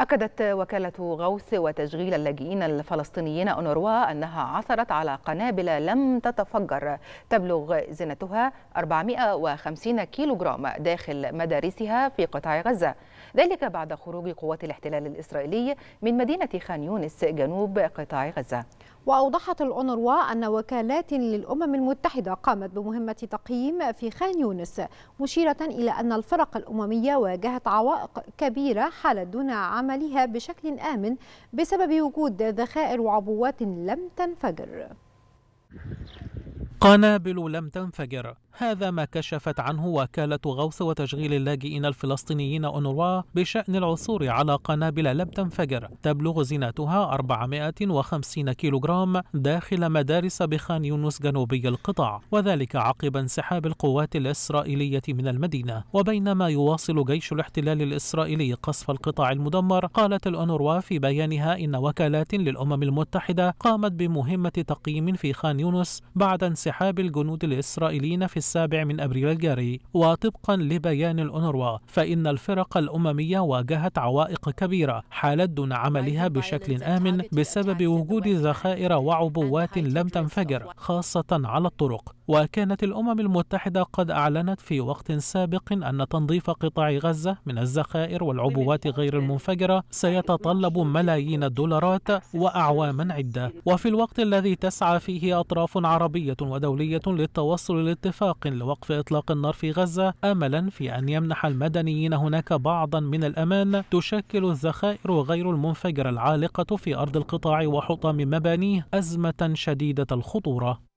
أكدت وكالة غوث وتشغيل اللاجئين الفلسطينيين أونروا أنها عثرت على قنابل لم تتفجر تبلغ زنتها 450 كيلوغرام داخل مدارسها في قطاع غزة ذلك بعد خروج قوات الاحتلال الإسرائيلي من مدينة خان يونس جنوب قطاع غزة وأوضحت الأونروا أن وكالات للأمم المتحدة قامت بمهمة تقييم في خان يونس مشيرة إلى أن الفرق الأممية واجهت عوائق كبيرة حالت دون عملها بشكل آمن بسبب وجود ذخائر وعبوات لم تنفجر قنابل لم تنفجر هذا ما كشفت عنه وكالة غوث وتشغيل اللاجئين الفلسطينيين أونروا بشأن العثور على قنابل لم تنفجر تبلغ زينتها 450 كيلوغرام داخل مدارس بخان يونس جنوبي القطاع وذلك عقب انسحاب القوات الإسرائيلية من المدينة وبينما يواصل جيش الاحتلال الإسرائيلي قصف القطاع المدمر قالت الأونروا في بيانها إن وكالات للأمم المتحدة قامت بمهمة تقييم في خان يونس بعد انسحاب انسحاب الجنود الإسرائيليين في السابع من أبريل الجاري وطبقا لبيان الأونروا فإن الفرق الأممية واجهت عوائق كبيرة حالت دون عملها بشكل آمن بسبب وجود ذخائر وعبوات لم تنفجر خاصة على الطرق وكانت الأمم المتحدة قد أعلنت في وقت سابق أن تنظيف قطاع غزة من الذخائر والعبوات غير المنفجرة سيتطلب ملايين الدولارات وأعواما عدة وفي الوقت الذي تسعى فيه أطراف عربية ودولية للتوصل لاتفاق لوقف إطلاق النار في غزة أملا في أن يمنح المدنيين هناك بعضا من الأمان تشكل الذخائر غير المنفجرة العالقة في أرض القطاع وحطام مبانيه أزمة شديدة الخطورة